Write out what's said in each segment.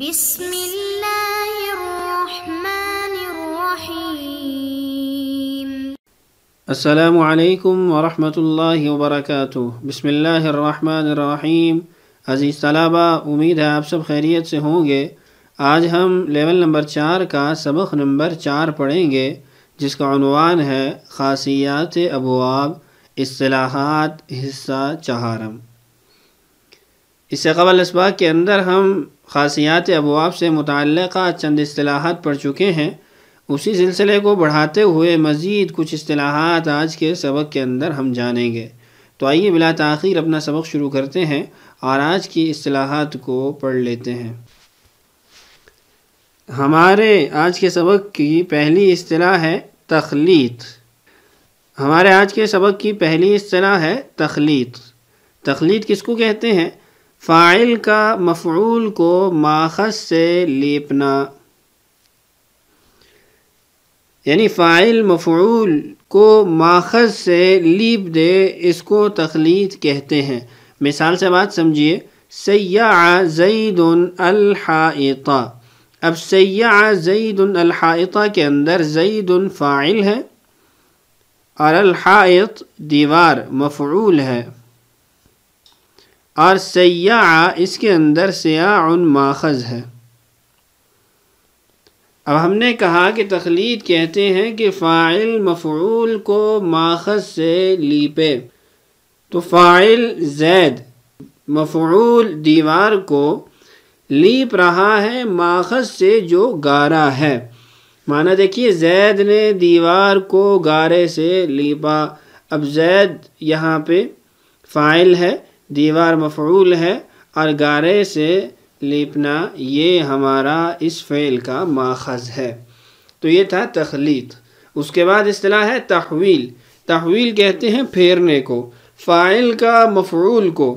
بسم الله الرحمن الرحيم السلام अजीज़ तलाबा उम्मीद है आप सब खैरियत से होंगे आज हम लेवल नंबर चार का सबक नंबर चार पढ़ेंगे जिसका अनवान है खासियात अबवाब असलाहत हिस्सा चहारम इससे कबल इसबाक के अंदर हम खासियात अबवाब से मुतल चंद असलाहत पढ़ चुके हैं उसी सिलसिले को बढ़ाते हुए मज़ीद कुछ असलाहत आज के सबक के अंदर हम जानेंगे तो आइए बिला तखिर अपना सबक शुरू करते हैं और आज की असलाहत को पढ़ लेते हैं हमारे आज के सबक की पहली असलाह है तख्लीत हमारे आज के सबक की पहली असलाह है तख्लीत तख्लीत किसको कहते हैं फ़ाइल का मफूल को माखज से लेपना यानी फ़ाइल मफूल को माखज से लीप दे इसको तखलीद कहते हैं मिसाल से बात समझिए सैया जईद अब सैया जईद के अंदर जईद फ़ाइल है और अलहात दीवार मफूल है और सया इसके अंदर सयान माखज़ है अब हमने कहा कि तखलीद कहते हैं कि फ़ाइल मफूल को माखज़ से लीपे तो फ़ाइल जैद मफूल दीवार को लीप रहा है माखज़ से जो गारा है माना देखिए जैद ने दीवार को गारे से लीपा अब जैद यहाँ पे फ़ाइल है दीवार मफूल है और गारे से लेपना ये हमारा इस फ़ेल का माखज़ है तो ये था तखलीक उसके बाद असलाह है तहवील तहवील कहते हैं फेरने को फ़ाइल का मफरूल को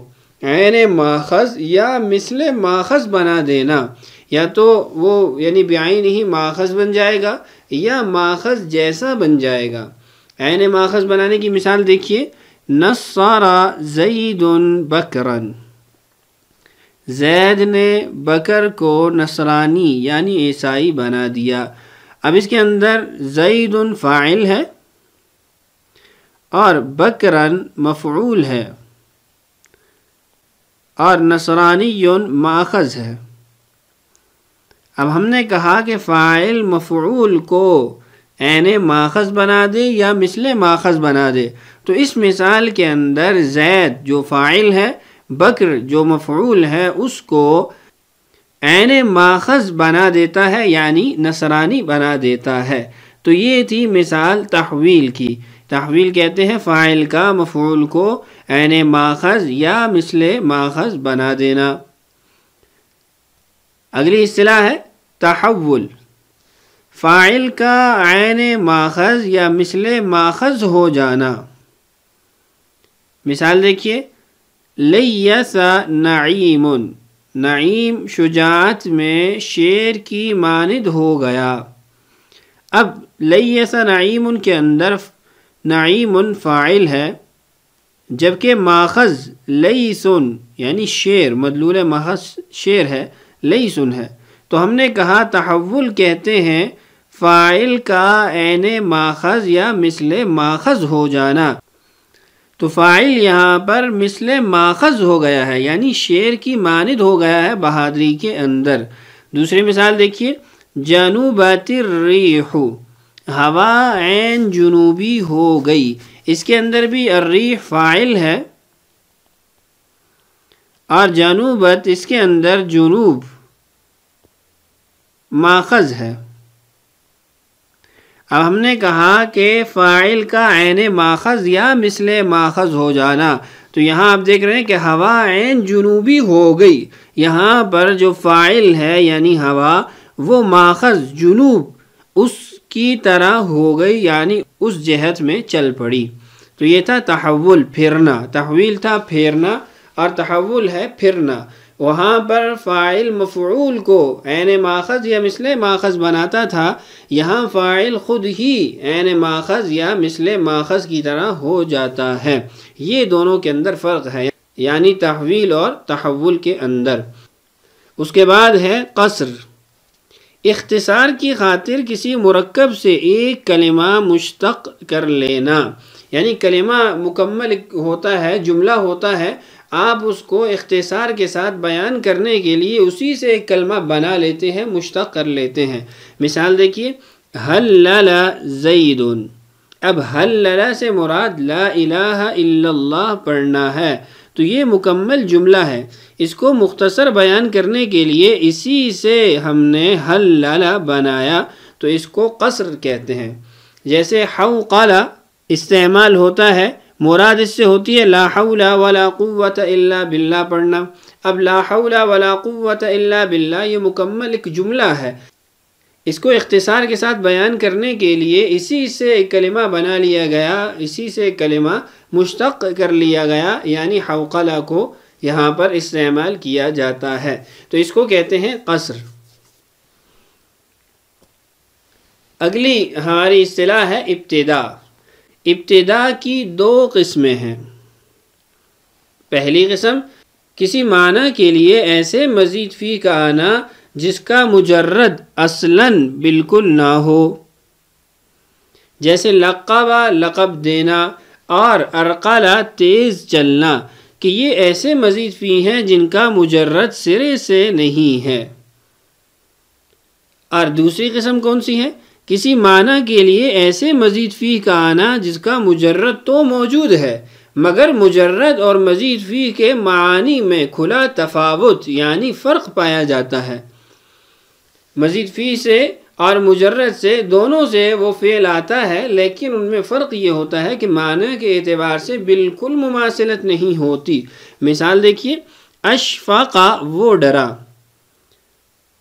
ऐन माखज़ या मिसल माखज़ बना देना या तो वो यानी ब्याई नहीं माखज़ बन जाएगा या माखज़ जैसा बन जाएगा ऐन माखज़ बनाने की मिसाल देखिए नस्र जईद बकरन जैद ने बकर को नसरानी यानी ईसाई बना दिया अब इसके अंदर जईद फ़ाइल है और बकरन मफूल है और नसरानी माखज़ है अब हमने कहा कि फ़ाइल मफूल को एन माखज़ बना दे या मिसल माखज़ बना दे तो इस मिसाल के अंदर जैद जो फ़ाइल है बकर जो मफूल है उसको एन माखज बना देता है यानी नसरानी बना देता है तो ये थी मिसाल तहवील की तहवील कहते हैं फ़ाइल का मफूल को एन माखज या मिसल माखज बना देना अगली असलाह है तहवुल फ़ाइल का आन माखज या मिसल माखज हो जाना मिसाल देखिए लैसा नईम नईम शुजात में शेर की मानद हो गया अब लैसा नईम के अंदर नईम फ़ाइल है जबकि माखज़ लई सुन यानी शेर मदलूल महज शेर है लई सुन है तो हमने कहा तहवुल कहते हैं फ़ाइल का ऐन माखज़ या मिसल माखज़ हो जाना तो फ़ाइल यहाँ पर मिसल माखज़ हो गया है यानी शेर की मानद हो गया है बहादरी के अंदर दूसरी मिसाल देखिए जनूबातिर्रीहु हवा एन जुनूबी हो गई इसके अंदर भी अर्री फ़ाइल है और जनूबत इसके अंदर जुनूब माखज़ है अब हमने कहा कि फ़ाइल का आन माखज़ या मिसल माखज़ हो जाना तो यहाँ आप देख रहे हैं कि हवा आन जुनूबी हो गई यहाँ पर जो फ़ाइल है यानी हवा वो माखज़ जुनूब उसकी तरह हो गई यानी उस जहत में चल पड़ी तो ये था तहवुल फिरना तहवील था फेरना और तहवुल है फिरना वहाँ पर फ़ाइल मफूल को एन माखज़ या मिसल माखज़ बनाता था यहाँ फ़ाइल ख़ुद ही एन माखज़ या मिसल माखज़ की तरह हो जाता है ये दोनों के अंदर फ़र्क है यानी तहवील और तहवुल के अंदर उसके बाद है कसर इख्तसार की खातिर किसी मरकब से एक कलमा मुश्तक कर लेना यानी कलमा मुकम्मल होता है जुमला होता है आप उसको इख्तसार के साथ बयान करने के लिए उसी से एक कलमा बना लेते हैं मुश्तक कर लेते हैं मिसाल देखिए हल लला जईदन अब हल लला से मुराद ला इलाहा पढ़ना है तो ये मुकम्मल जुमला है इसको मुख्तसर बयान करने के लिए इसी से हमने हल लाला बनाया तो इसको कसर कहते हैं जैसे हव काला इस्तेमाल होता है मुराद इससे होती है ला हौला वला क़ुव्वत इल्ला बिल्ला पढ़ना अब ला हौला वला क़ुव्वत इल्ला बिल्ला ये मुकम्मल एक जुमला है इसको इख्तसार के साथ बयान करने के लिए इसी से एक कलिमा बना लिया गया इसी से एक कलिमा मुश्तक कर लिया गया यानी हौकला को यहाँ पर इस्तेमाल किया जाता है तो इसको कहते हैं कसर अगली हमारी असलाह है इब्तदा इब्तदा की दो किस्में हैं पहली किस्म किसी माना के लिए ऐसे मज़ीद फ़ी का आना जिसका मुजर्रद असलन बिल्कुल ना हो जैसे लक़बा लक़ब देना और अरकला तेज़ चलना कि ये ऐसे मज़ीद फ़ी हैं जिनका मुजर्रद सिरे से नहीं है और दूसरी किस्म कौन सी है किसी माना के लिए ऐसे मजीद फ़ी का आना जिसका मुजरद तो मौजूद है मगर मुजरद और मजीद फ़ी के मानी में खुला तफावत यानी फ़र्क पाया जाता है मजीद फ़ी से और मुजरद से दोनों से वो फेल आता है लेकिन उनमें फ़र्क ये होता है कि माना के अतबार से बिल्कुल मुमासलत नहीं होती मिसाल देखिए अशफ़ा का वो डरा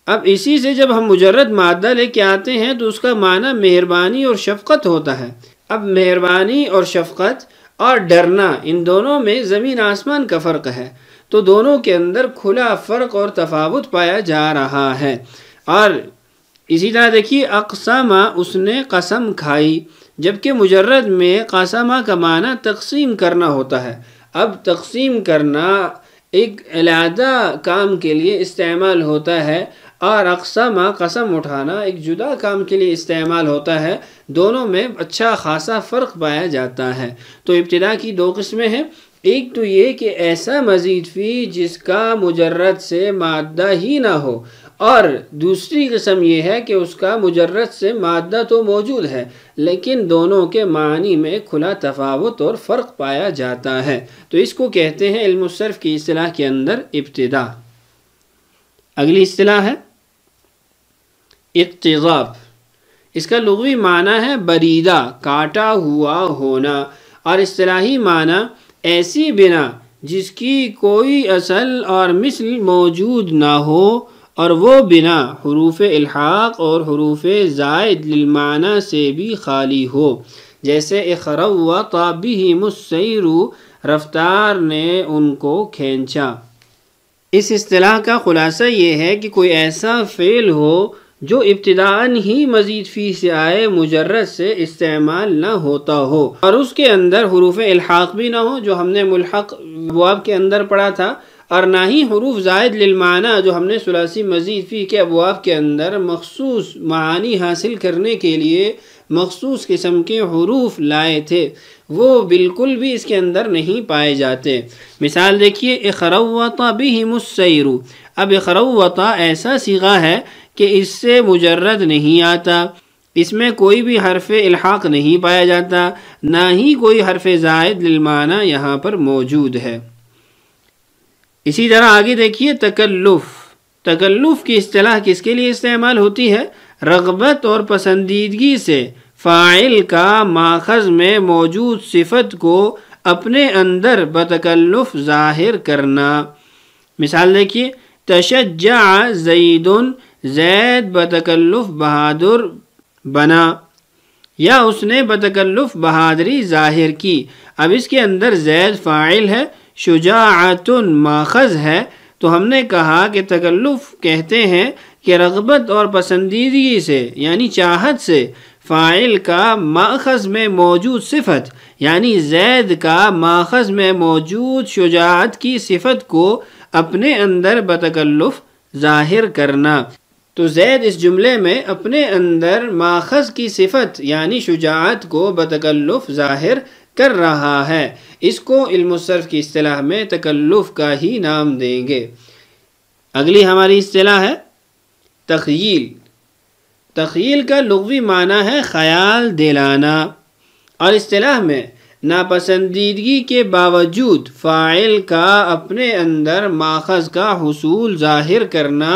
अब इसी से जब हम मुजरद मादा लेके आते हैं तो उसका माना मेहरबानी और शफकत होता है अब मेहरबानी और शफकत और डरना इन दोनों में ज़मीन आसमान का फ़र्क है तो दोनों के अंदर खुला फ़र्क और तफावत पाया जा रहा है और इसी तरह देखिए अकसमा उसने कसम खाई जबकि मुजरद में कसमा का माना तकसीम करना होता है अब तकसीम करना एक अलहदा काम के लिए इस्तेमाल होता है और माँ कसम उठाना एक जुदा काम के लिए इस्तेमाल होता है दोनों में अच्छा खासा फ़र्क पाया जाता है तो इब्तदा की दो किस्में हैं एक तो ये कि ऐसा मजीद फ़ी जिसका मुजरद से मादा ही ना हो और दूसरी कस्म यह है कि उसका मुजरद से मादा तो मौजूद है लेकिन दोनों के मानी में खुला तफावत और फ़र्क पाया जाता है तो इसको कहते हैं इल्मसर्फ़ की असलाह के अंदर इब्तदा अगली असलाह है इक्तज़ाब इसका लघवी माना है बरीदा काटा हुआ होना और असलाही माना ऐसी बिना जिसकी कोई असल और मिसल मौजूद ना हो और वो बिना हरूफ इल्हाक और हरूफ जायदाना से भी खाली हो जैसे इखरब व ताबी मुसैरू रफ्तार ने उनको खींचा इस असलाह का ख़ुलासा ये है कि कोई ऐसा फ़ेल हो जो इब्तदान ही मजीद फ़ी से आए मुजरत से इस्तेमाल न होता हो और उसके अंदर हरूफ अल्हाक भी ना हो जो हमने मुलहक अबवाब के अंदर पढ़ा था और ना ही हरूफ जायद लिलमाना जो हमने सुलासी मजीद फ़ी के अबवाब के अंदर मखसूस मानी हासिल करने के लिए मखसूस किस्म के हरूफ लाए थे वो बिल्कुल भी इसके अंदर नहीं पाए जाते मिसाल देखिए इखरवता भी हिमुसरू अब इखरवता ऐसा सीगा है कि इससे मुजरद नहीं आता इसमें कोई भी हरफ इलाहाक नहीं पाया जाता ना ही कोई हरफ जायद लिलमाना यहाँ पर मौजूद है इसी तरह आगे देखिए तकल्लुफ़ तकल्लुफ़ की असलाह किसके लिए इस्तेमाल होती है रगबत और पसंदीदगी से फ़ाइल का माखज में मौजूद सिफत को अपने अंदर बतकल्लुफ़ ज़ाहिर करना मिसाल देखिए तशज्जा जईदन जैद बतकल्लुफ़ बहादुर बना या उसने बतकल्लुफ़ बहादरी ज़ाहिर की अब इसके अंदर जैद फ़ाइल है शुजातन माखज है तो हमने कहा कि तकल्लुफ़ कहते हैं कि रगबत और पसंदीदगी से यानी चाहत से फ़ाइल का माखज़ में मौजूद सिफत यानी जैद का माखज़ में मौजूद शुजात की सिफत को अपने अंदर बतकल्लुफ़ ज़ाहिर करना तो जैद इस जुमले में अपने अंदर माखज़ की सिफत यानी शुजात को बतकल्लुफ़ ज़ाहिर कर रहा है इसको इल्मसर्फ की असलाह में तकल्लुफ़ का ही नाम देंगे अगली हमारी अतलाह है तखील तखील का लगवी माना है ख्याल दिलाना और असलाह में नापसंदीदगी के बावजूद फ़ाइल का अपने अंदर माखज़ का हसूल ज़ाहिर करना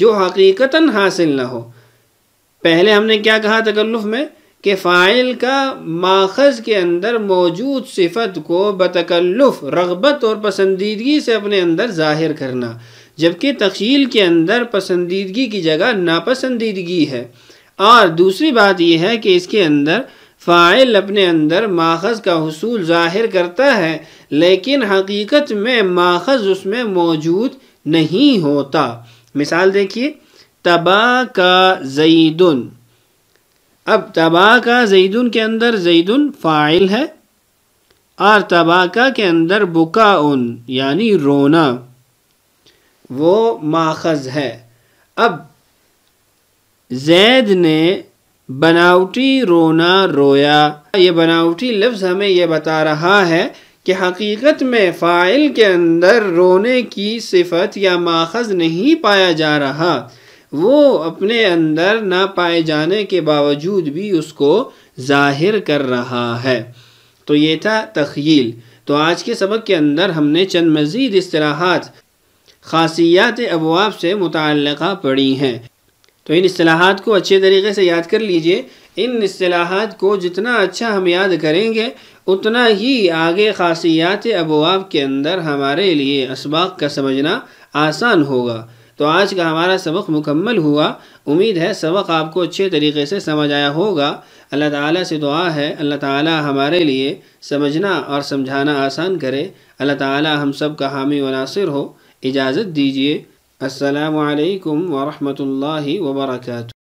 जो हकीकता हासिल ना हो पहले हमने क्या कहा तकल्लुफ़ में कि फ़ाइल का माखज़ के अंदर मौजूद सिफत को बतकल्लुफ़ रगबत और पसंदीदगी से अपने अंदर ज़ाहिर करना जबकि तखील के अंदर पसंदीदगी की जगह नापसंदीदगी है और दूसरी बात यह है कि इसके अंदर फ़ाइल अपने अंदर माखज़ का हसूल ज़ाहिर करता है लेकिन हकीकत में माखज़ उसमें मौजूद नहीं होता मिसाल देखिए तबा का जईदन अब तबा का जईदन के अंदर जईदन फ़ाइल है और तबाका के अंदर बुका उन यानी रोना वो माखज है अब जैद ने बनावटी रोना रोया ये बनावटी लफ्ज़ हमें यह बता रहा है कि हकीकत में फ़ाइल के अंदर रोने की सिफत या माखज नहीं पाया जा रहा वो अपने अंदर ना पाए जाने के बावजूद भी उसको जाहिर कर रहा है तो ये था तखील तो आज के सबक के अंदर हमने चंद मज़ीद असलाहत खासियात अबवाब से मुतल पड़ी हैं तो इन असलाहत को अच्छे तरीके से याद कर लीजिए इन असलाहत को जितना अच्छा हम याद करेंगे उतना ही आगे खासियात अबवाब के अंदर हमारे लिए इसबाक का समझना आसान होगा तो आज का हमारा सबक मुकम्मल हुआ उम्मीद है सबक आपको अच्छे तरीके से समझ आया होगा अल्लाह ताला से दुआ है अल्लाह ताला हमारे लिए समझना और समझाना आसान करे अल्लाह ताला हम सब का हामी वनासर हो اجازت دیجیے السلام علیکم ورحمۃ اللہ وبرکاتہ